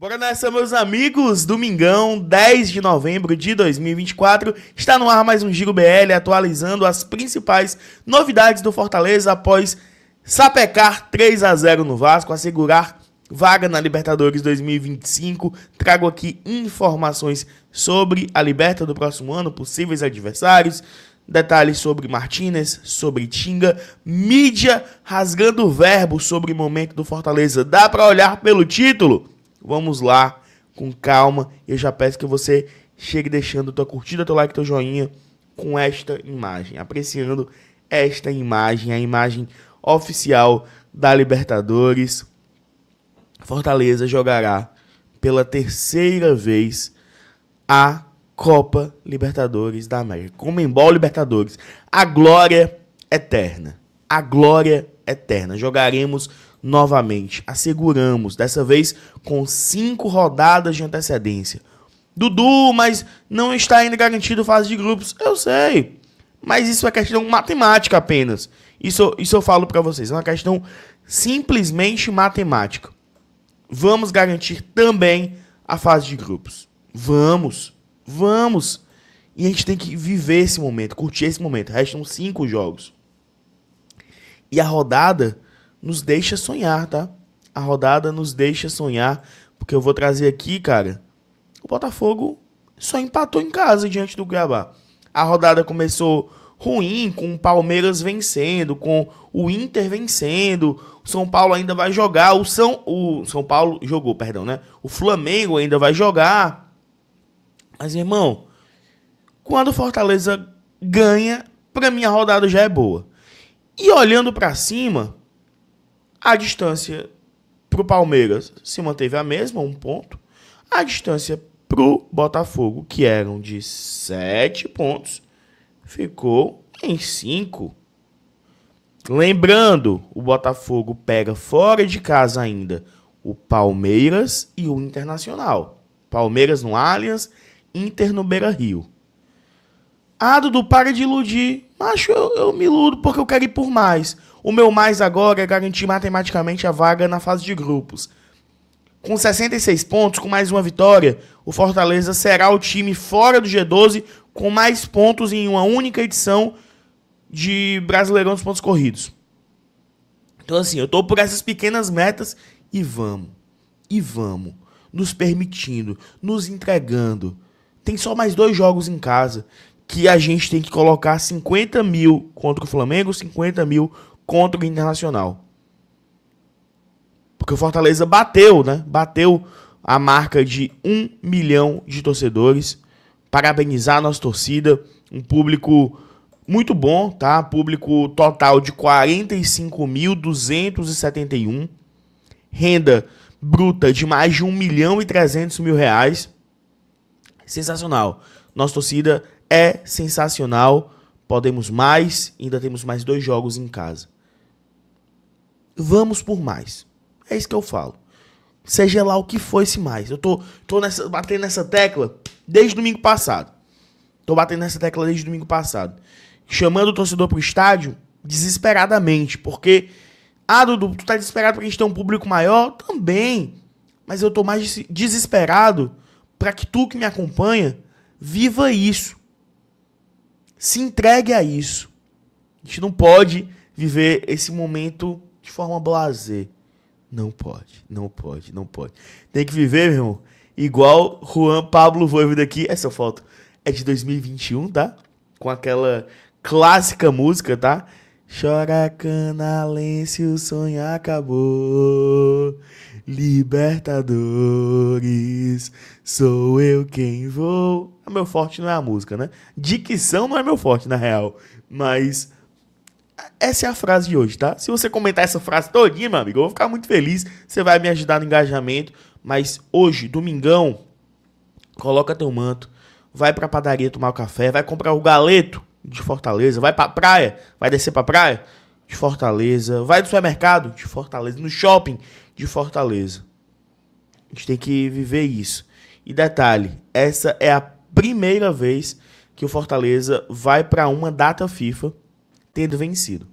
Bora nessa, meus amigos! Domingão, 10 de novembro de 2024, está no ar mais um Giro BL atualizando as principais novidades do Fortaleza após sapecar 3 a 0 no Vasco, assegurar vaga na Libertadores 2025. Trago aqui informações sobre a Liberta do próximo ano, possíveis adversários, detalhes sobre Martinez, sobre Tinga, mídia rasgando verbo sobre o momento do Fortaleza. Dá para olhar pelo título? Vamos lá, com calma. E eu já peço que você chegue deixando tua curtida, teu like, teu joinha com esta imagem. Apreciando esta imagem, a imagem oficial da Libertadores. Fortaleza jogará pela terceira vez a Copa Libertadores da América. Comembol Libertadores. A glória eterna. A glória eterna. Jogaremos novamente. Asseguramos, dessa vez com cinco rodadas de antecedência. Dudu, mas não está ainda garantido fase de grupos. Eu sei, mas isso é questão matemática apenas. Isso, isso eu falo para vocês, é uma questão simplesmente matemática. Vamos garantir também a fase de grupos. Vamos, vamos. E a gente tem que viver esse momento, curtir esse momento. Restam cinco jogos. E a rodada nos deixa sonhar, tá? A rodada nos deixa sonhar, porque eu vou trazer aqui, cara, o Botafogo só empatou em casa diante do Cuiabá. A rodada começou ruim, com o Palmeiras vencendo, com o Inter vencendo, o São Paulo ainda vai jogar, o São, o São Paulo jogou, perdão, né? O Flamengo ainda vai jogar. Mas, irmão, quando o Fortaleza ganha, pra mim a rodada já é boa. E olhando para cima, a distância para o Palmeiras se manteve a mesma, um ponto. A distância para o Botafogo, que eram de sete pontos, ficou em cinco. Lembrando, o Botafogo pega fora de casa ainda o Palmeiras e o Internacional. Palmeiras no Allianz, Inter no Beira Rio. Ah, Dudu, para de iludir. Macho, eu, eu me iludo porque eu quero ir por mais. O meu mais agora é garantir matematicamente a vaga na fase de grupos. Com 66 pontos, com mais uma vitória, o Fortaleza será o time fora do G12 com mais pontos em uma única edição de Brasileirão dos Pontos Corridos. Então, assim, eu tô por essas pequenas metas e vamos, e vamos, nos permitindo, nos entregando. Tem só mais dois jogos em casa que a gente tem que colocar 50 mil contra o Flamengo, 50 mil contra o Internacional. Porque o Fortaleza bateu, né? Bateu a marca de um milhão de torcedores. Parabenizar a nossa torcida, um público muito bom, tá? Público total de 45.271, renda bruta de mais de 1 milhão e 300 mil reais. Sensacional. Nossa torcida é sensacional. Podemos mais, ainda temos mais dois jogos em casa. Vamos por mais. É isso que eu falo. Seja lá o que for esse mais. Eu tô, tô nessa, batendo nessa tecla desde domingo passado. Tô batendo nessa tecla desde domingo passado. Chamando o torcedor pro estádio desesperadamente, porque ah, Dudu, tu tá desesperado porque a gente tem um público maior? Também. Mas eu tô mais desesperado para que tu que me acompanha viva isso se entregue a isso. A gente não pode viver esse momento de forma blazer. Não pode, não pode, não pode. Tem que viver, meu irmão, igual Juan Pablo Voivoda aqui. Essa foto é de 2021, tá? Com aquela clássica música, tá? Chora canalense, o sonho acabou. Libertadores, sou eu quem vou. O é meu forte não é a música, né? Dicção não é meu forte, na real. Mas essa é a frase de hoje, tá? Se você comentar essa frase todinha, meu amigo, eu vou ficar muito feliz. Você vai me ajudar no engajamento. Mas hoje, domingão, coloca teu manto, vai pra padaria tomar o café, vai comprar o galeto de Fortaleza, vai pra praia, vai descer pra praia de Fortaleza, vai no supermercado de Fortaleza, no shopping de Fortaleza. A gente tem que viver isso. E detalhe, essa é a primeira vez que o Fortaleza vai para uma data FIFA tendo vencido.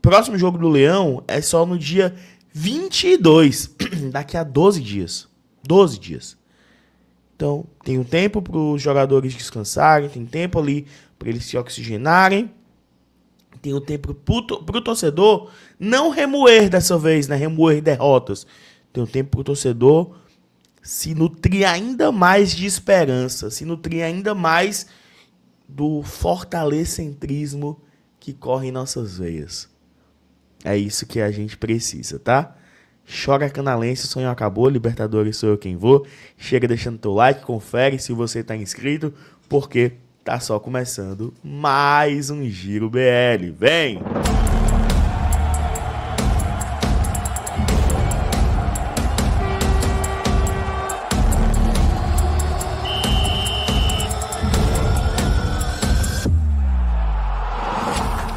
Próximo jogo do Leão é só no dia 22, daqui a 12 dias. 12 dias. Então, tem um tempo para os jogadores descansarem, tem tempo ali para eles se oxigenarem. Tem o um tempo pro, o torcedor não remoer dessa vez, né? Remoer derrotas. Tem o um tempo pro torcedor se nutrir ainda mais de esperança, se nutrir ainda mais do fortalecentrismo que corre em nossas veias. É isso que a gente precisa, tá? Chora canalense, o sonho acabou, Libertadores sou eu quem vou. Chega deixando teu like, confere se você tá inscrito, porque Tá só começando mais um Giro BL. Vem!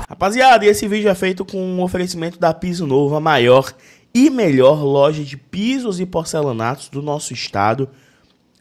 Rapaziada, esse vídeo é feito com um oferecimento da Piso Novo, a maior e melhor loja de pisos e porcelanatos do nosso estado.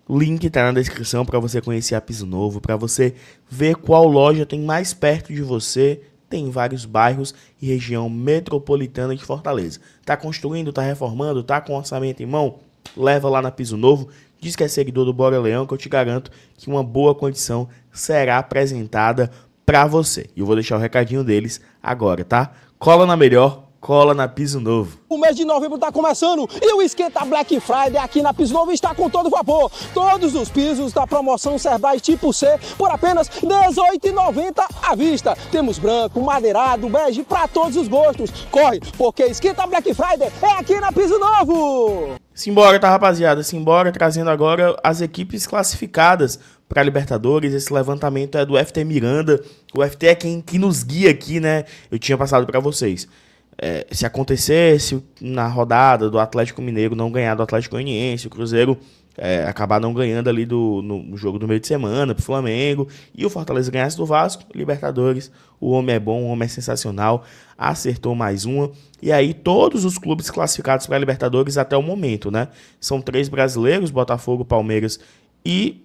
Link tá na descrição para você conhecer a Piso novo, para você ver qual loja tem mais perto de você. Tem vários bairros e região metropolitana de Fortaleza. Tá construindo, tá reformando, tá com orçamento em mão? Leva lá na Piso Novo, diz que é seguidor do Bora Leão, que eu te garanto que uma boa condição será apresentada para você. E eu vou deixar o recadinho deles agora, tá? Cola na melhor, cola na Piso Novo. O mês de novembro está começando e o Esquenta Black Friday aqui na Piso Novo está com todo vapor. Todos os pisos da promoção Cerbais Tipo C por apenas R$ 18,90 à vista. Temos branco, madeirado, bege para todos os gostos. Corre, porque Esquenta Black Friday é aqui na Piso Novo. Simbora, tá rapaziada? Simbora, trazendo agora as equipes classificadas para Libertadores. Esse levantamento é do FT Miranda. O FT é quem que nos guia aqui, né? Eu tinha passado para vocês. É, se acontecesse na rodada do Atlético Mineiro não ganhar do Atlético Goianiense, o Cruzeiro é, acabar não ganhando ali do, no jogo do meio de semana pro Flamengo e o Fortaleza ganhasse do Vasco, Libertadores, o homem é bom, o homem é sensacional, acertou mais uma. E aí todos os clubes classificados para Libertadores até o momento, né? São três brasileiros, Botafogo, Palmeiras e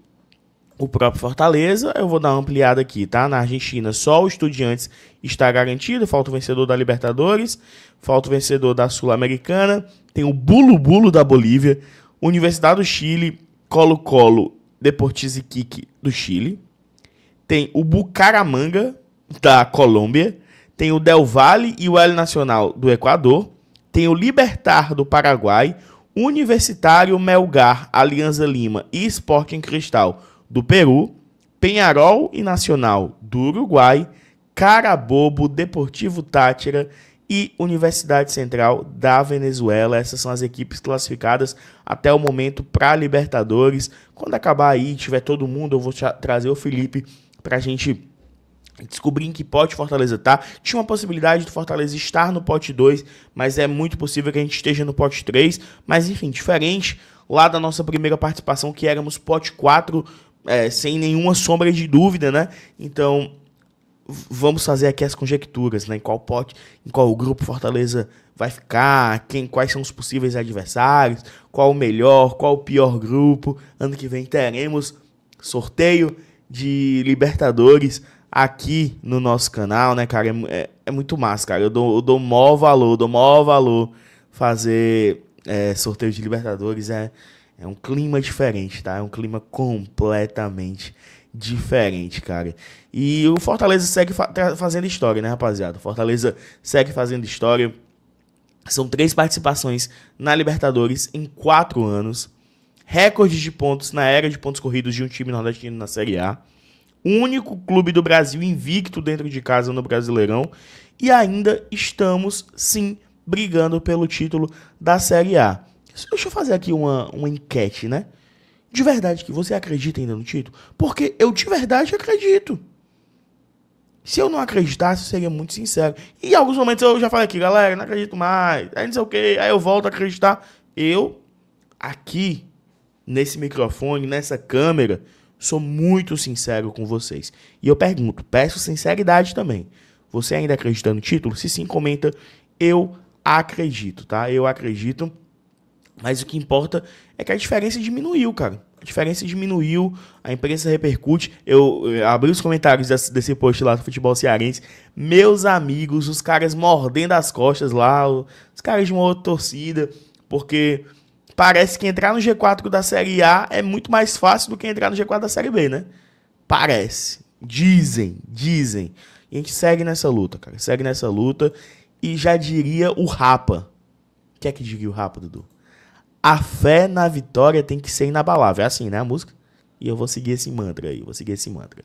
o próprio Fortaleza. Eu vou dar uma ampliada aqui, tá? Na Argentina, só o Estudiantes está garantido. Falta o vencedor da Libertadores, falta o vencedor da Sul-Americana. Tem o Bulo Bulo da Bolívia, Universidade do Chile, Colo-Colo, Deportes Iquique do Chile. Tem o Bucaramanga da Colômbia. Tem o Del Valle e o El Nacional do Equador. Tem o Libertar do Paraguai. Universitário, Melgar, Alianza Lima e Sporting Cristal do Peru, Penharol e Nacional do Uruguai, Carabobo, Deportivo Tátira e Universidade Central da Venezuela. Essas são as equipes classificadas até o momento para Libertadores. Quando acabar aí, tiver todo mundo, eu vou trazer o Felipe para a gente descobrir em que pote Fortaleza tá. Tinha uma possibilidade do Fortaleza estar no pote 2, mas é muito possível que a gente esteja no pote 3. Mas enfim, diferente lá da nossa primeira participação, que éramos pote 4, é, sem nenhuma sombra de dúvida, né? Então, vamos fazer aqui as conjecturas, né? Em qual pote, em qual grupo Fortaleza vai ficar, quem, quais são os possíveis adversários, qual o melhor, qual o pior grupo. Ano que vem teremos sorteio de Libertadores aqui no nosso canal, né, cara? É, é, é muito massa, cara. Eu dou, eu dou maior valor, dou maior valor fazer é, sorteio de Libertadores. É, é um clima diferente, tá? É um clima completamente diferente, cara. E o Fortaleza segue fa fazendo história, né, rapaziada? O Fortaleza segue fazendo história. São três participações na Libertadores em quatro anos. Recorde de pontos na era de pontos corridos de um time nordestino na Série A. Único clube do Brasil invicto dentro de casa no Brasileirão. E ainda estamos, sim, brigando pelo título da Série A. Deixa eu fazer aqui uma, uma enquete, né? De verdade, que você acredita ainda no título? Porque eu de verdade acredito. Se eu não acreditasse, eu seria muito sincero. E em alguns momentos eu já falei aqui, galera, não acredito mais. Aí não sei o quê, aí eu volto a acreditar. Eu, aqui, nesse microfone, nessa câmera, sou muito sincero com vocês. E eu pergunto, peço sinceridade também. Você ainda acredita no título? Se sim, comenta. Eu acredito, tá? Eu acredito. Mas o que importa é que a diferença diminuiu, cara. A diferença diminuiu, a imprensa repercute. Eu, eu eh, abri os comentários desse, desse, post lá do futebol cearense. Meus amigos, os caras mordendo as costas lá, os caras de uma outra torcida, porque parece que entrar no G4 da Série A é muito mais fácil do que entrar no G4 da Série B, né? Parece. Dizem, dizem. E a gente segue nessa luta, cara. Segue nessa luta. E já diria o Rapa. O que é que diria o Rapa, Dudu? A fé na vitória tem que ser inabalável. É assim, né, a música? E eu vou seguir esse mantra aí, vou seguir esse mantra.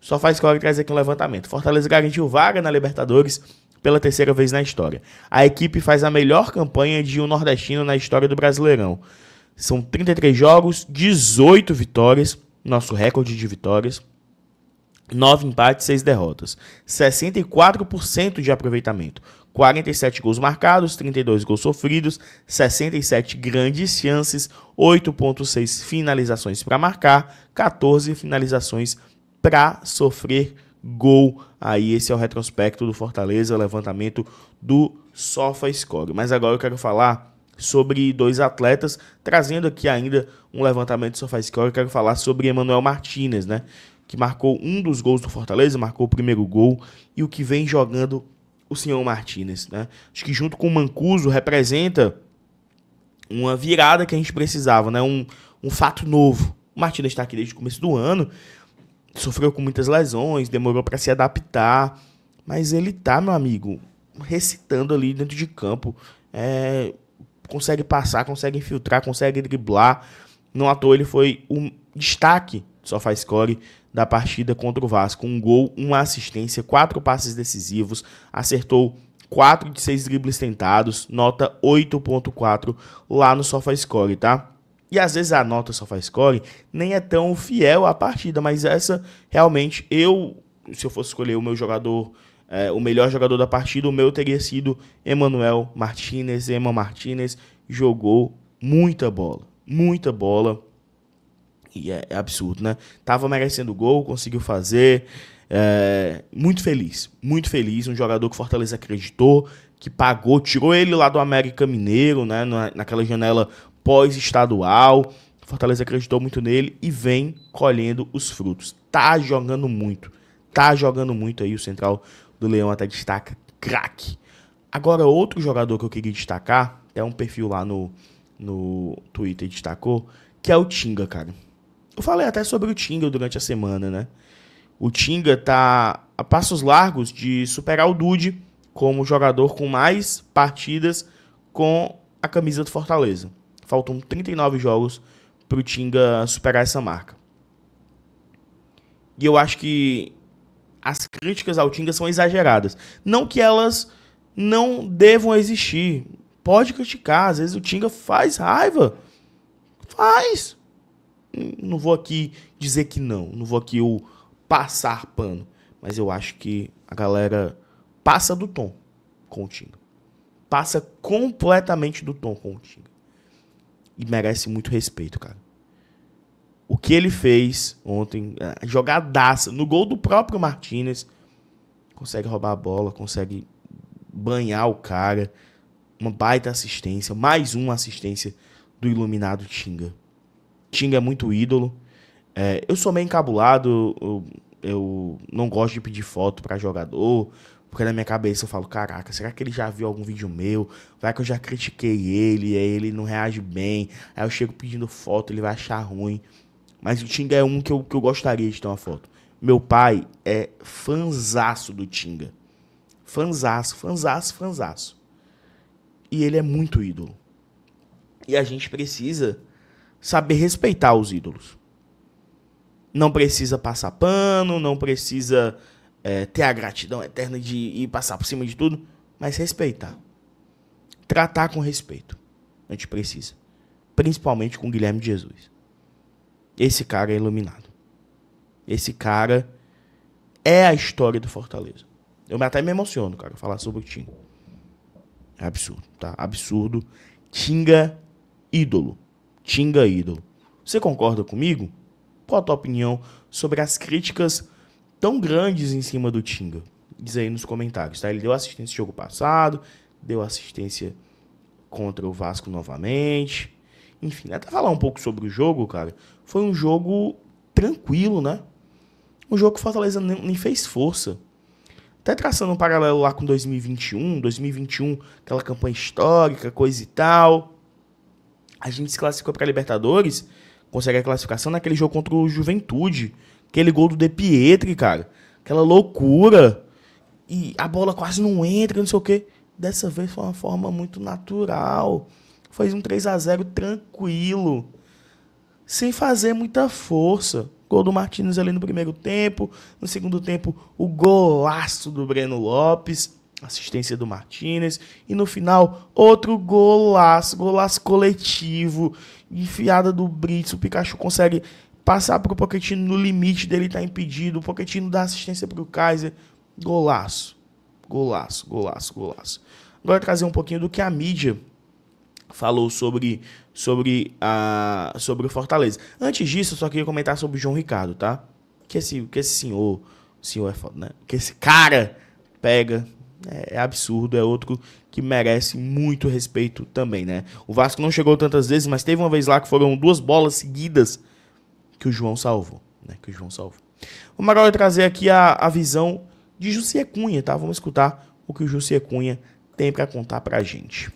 Só faz que traz aqui um levantamento. Fortaleza garantiu vaga na Libertadores pela terceira vez na história. A equipe faz a melhor campanha de um nordestino na história do Brasileirão. São 33 jogos, 18 vitórias, nosso recorde de vitórias. 9 empates, 6 derrotas. 64% de aproveitamento. 47 gols marcados, 32 gols sofridos, 67 grandes chances, 8.6 finalizações para marcar, 14 finalizações para sofrer gol. Aí esse é o retrospecto do Fortaleza, levantamento do Sofa Score. Mas agora eu quero falar sobre dois atletas, trazendo aqui ainda um levantamento do Score. eu quero falar sobre Emanuel Martinez, né? que marcou um dos gols do Fortaleza, marcou o primeiro gol, e o que vem jogando o senhor Martinez. Né? Acho que junto com o Mancuso representa uma virada que a gente precisava, né? um, um fato novo. O Martinez está aqui desde o começo do ano, sofreu com muitas lesões, demorou para se adaptar, mas ele tá, meu amigo, recitando ali dentro de campo. É, consegue passar, consegue infiltrar, consegue driblar. Não à toa ele foi um destaque só faz score da partida contra o Vasco. Um gol, uma assistência, quatro passes decisivos, acertou quatro de seis dribles tentados, nota 8.4 lá no SofaScore, tá? E às vezes a nota SofaScore nem é tão fiel à partida, mas essa realmente eu, se eu fosse escolher o meu jogador, é, o melhor jogador da partida, o meu teria sido Emanuel Martinez. Ema Martinez jogou muita bola, muita bola e é, é absurdo, né? Tava merecendo gol, conseguiu fazer. É, muito feliz, muito feliz. Um jogador que Fortaleza acreditou, que pagou, tirou ele lá do América Mineiro, né? Na, naquela janela pós-estadual. Fortaleza acreditou muito nele e vem colhendo os frutos. Tá jogando muito. Tá jogando muito aí. O Central do Leão até destaca craque. Agora, outro jogador que eu queria destacar, é um perfil lá no, no Twitter destacou, que é o Tinga, cara. Eu falei até sobre o Tinga durante a semana, né? O Tinga tá a passos largos de superar o Dude como jogador com mais partidas com a camisa do Fortaleza. Faltam 39 jogos pro Tinga superar essa marca. E eu acho que as críticas ao Tinga são exageradas. Não que elas não devam existir. Pode criticar, às vezes o Tinga faz raiva. Faz não vou aqui dizer que não, não vou aqui eu passar pano, mas eu acho que a galera passa do tom com o Tinga. Passa completamente do tom com o Tinga. E merece muito respeito, cara. O que ele fez ontem, jogadaça, no gol do próprio Martinez, consegue roubar a bola, consegue banhar o cara. Uma baita assistência, mais uma assistência do iluminado Tinga. Tinga é muito ídolo. É, eu sou meio encabulado, eu, eu não gosto de pedir foto para jogador, porque na minha cabeça eu falo, caraca, será que ele já viu algum vídeo meu? Vai que eu já critiquei ele, aí ele não reage bem, aí eu chego pedindo foto, ele vai achar ruim. Mas o Tinga é um que eu, que eu gostaria de ter uma foto. Meu pai é fanzaço do Tinga. Fanzaço, fanzaço, fanzaço. E ele é muito ídolo. E a gente precisa saber respeitar os ídolos. Não precisa passar pano, não precisa é, ter a gratidão eterna de ir passar por cima de tudo, mas respeitar. Tratar com respeito. A gente precisa. Principalmente com Guilherme Jesus. Esse cara é iluminado. Esse cara é a história do Fortaleza. Eu até me emociono, cara, falar sobre o Tinga. É absurdo, tá? Absurdo. Tinga, ídolo. Tinga ídolo. Você concorda comigo? Qual a tua opinião sobre as críticas tão grandes em cima do Tinga? Diz aí nos comentários, tá? Ele deu assistência no jogo passado, deu assistência contra o Vasco novamente. Enfim, né? até falar um pouco sobre o jogo, cara. Foi um jogo tranquilo, né? Um jogo que o Fortaleza nem fez força. Até traçando um paralelo lá com 2021, 2021, aquela campanha histórica, coisa e tal a gente se classificou para Libertadores, consegue a classificação naquele jogo contra o Juventude. Aquele gol do De Pietri, cara. Aquela loucura. E a bola quase não entra, não sei o quê. Dessa vez foi uma forma muito natural. foi um 3 a 0 tranquilo. Sem fazer muita força. Gol do Martins ali no primeiro tempo. No segundo tempo, o golaço do Breno Lopes assistência do Martinez e no final outro golaço, golaço coletivo, enfiada do Brits, o Pikachu consegue passar para o Pochettino no limite dele tá impedido, o Pochettino dá assistência para o Kaiser, golaço, golaço, golaço, golaço. Agora trazer um pouquinho do que a mídia falou sobre sobre a sobre o Fortaleza. Antes disso, eu só queria comentar sobre o João Ricardo, tá? Que esse que esse senhor, senhor é foda, né? Que esse cara pega é, é, absurdo, é outro que merece muito respeito também, né? O Vasco não chegou tantas vezes, mas teve uma vez lá que foram duas bolas seguidas que o João salvou, né? Que o João salvou. Vamos agora trazer aqui a, a visão de Jussier Cunha, tá? Vamos escutar o que o Jussier Cunha tem para contar pra gente.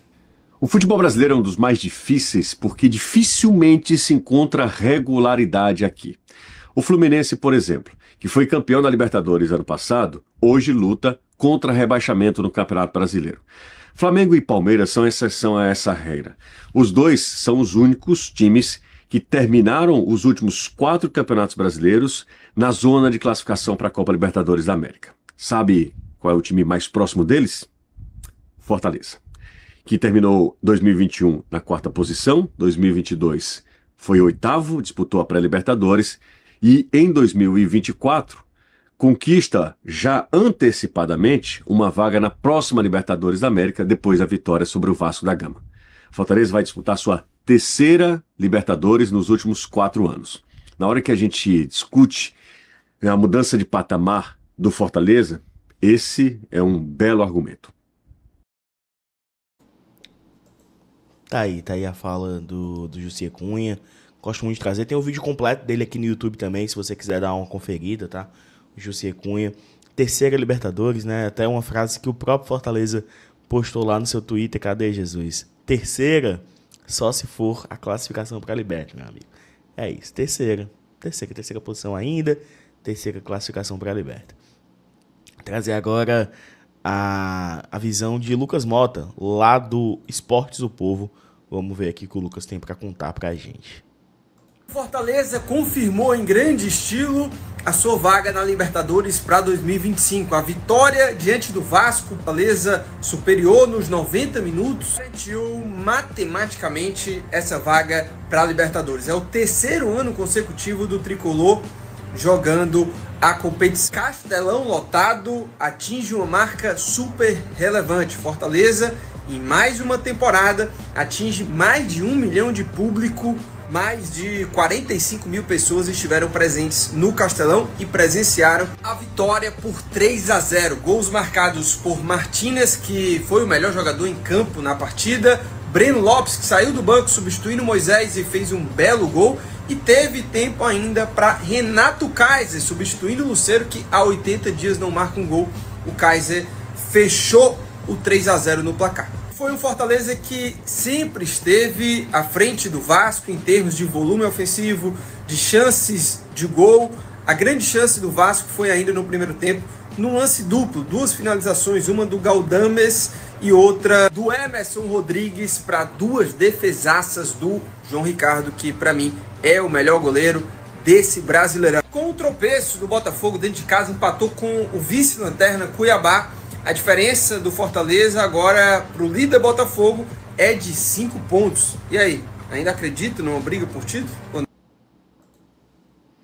O futebol brasileiro é um dos mais difíceis porque dificilmente se encontra regularidade aqui. O Fluminense, por exemplo, que foi campeão da Libertadores ano passado, hoje luta contra rebaixamento no Campeonato Brasileiro. Flamengo e Palmeiras são exceção a essa regra. Os dois são os únicos times que terminaram os últimos quatro campeonatos brasileiros na zona de classificação para a Copa Libertadores da América. Sabe qual é o time mais próximo deles? Fortaleza, que terminou 2021 na quarta posição, 2022 foi oitavo, disputou a pré-Libertadores e em 2024 conquista já antecipadamente uma vaga na próxima Libertadores da América depois da vitória sobre o Vasco da Gama. Fortaleza vai disputar sua terceira Libertadores nos últimos quatro anos. Na hora que a gente discute né, a mudança de patamar do Fortaleza, esse é um belo argumento. Tá aí, tá aí a fala do, do Jussier Cunha. Gosto muito de trazer. Tem o um vídeo completo dele aqui no YouTube também, se você quiser dar uma conferida, tá? Jussier Cunha. Terceira Libertadores, né? Até uma frase que o próprio Fortaleza postou lá no seu Twitter. Cadê, Jesus? Terceira, só se for a classificação para a Liberta, meu amigo. É isso. Terceira. Terceira, terceira posição ainda. Terceira classificação para a Liberta. Trazer agora a, a visão de Lucas Mota, lá do Esportes do Povo. Vamos ver aqui o que o Lucas tem para contar para a gente. Fortaleza confirmou em grande estilo a sua vaga na Libertadores para 2025. A vitória diante do Vasco, Fortaleza superior nos 90 minutos, garantiu matematicamente essa vaga para a Libertadores. É o terceiro ano consecutivo do tricolor jogando a competição. Castelão lotado atinge uma marca super relevante. Fortaleza, em mais uma temporada, atinge mais de um milhão de público mais de 45 mil pessoas estiveram presentes no Castelão e presenciaram a vitória por 3 a 0. Gols marcados por Martinez, que foi o melhor jogador em campo na partida, Breno Lopes, que saiu do banco substituindo Moisés e fez um belo gol, e teve tempo ainda para Renato Kaiser, substituindo o Lucero, que há 80 dias não marca um gol. O Kaiser fechou o 3 a 0 no placar foi um Fortaleza que sempre esteve à frente do Vasco em termos de volume ofensivo, de chances de gol. A grande chance do Vasco foi ainda no primeiro tempo, num lance duplo, duas finalizações, uma do Galdames e outra do Emerson Rodrigues para duas defesaças do João Ricardo, que para mim é o melhor goleiro desse Brasileirão. Com o tropeço do Botafogo dentro de casa, empatou com o vice-lanterna Cuiabá a diferença do Fortaleza agora para o líder Botafogo é de 5 pontos. E aí, ainda acredita numa briga por título?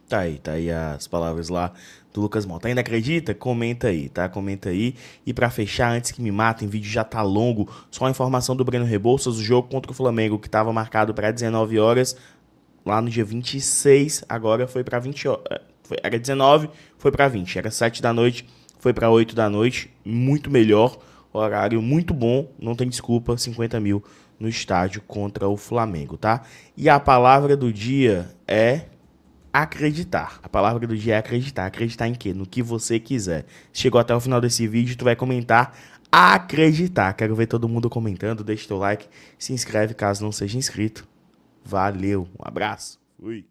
Tá aí, tá aí as palavras lá do Lucas Mota. Ainda acredita? Comenta aí, tá? Comenta aí. E para fechar, antes que me matem, o vídeo já tá longo. Só a informação do Breno Rebouças, o jogo contra o Flamengo que estava marcado para 19 horas, lá no dia 26, agora foi para 20 horas. Era 19, foi para 20. Era 7 da noite foi para 8 da noite, muito melhor, horário muito bom, não tem desculpa, 50 mil no estádio contra o Flamengo, tá? E a palavra do dia é acreditar. A palavra do dia é acreditar. Acreditar em quê? No que você quiser. Chegou até o final desse vídeo, tu vai comentar acreditar. Quero ver todo mundo comentando, deixa teu like, se inscreve caso não seja inscrito. Valeu, um abraço. Fui.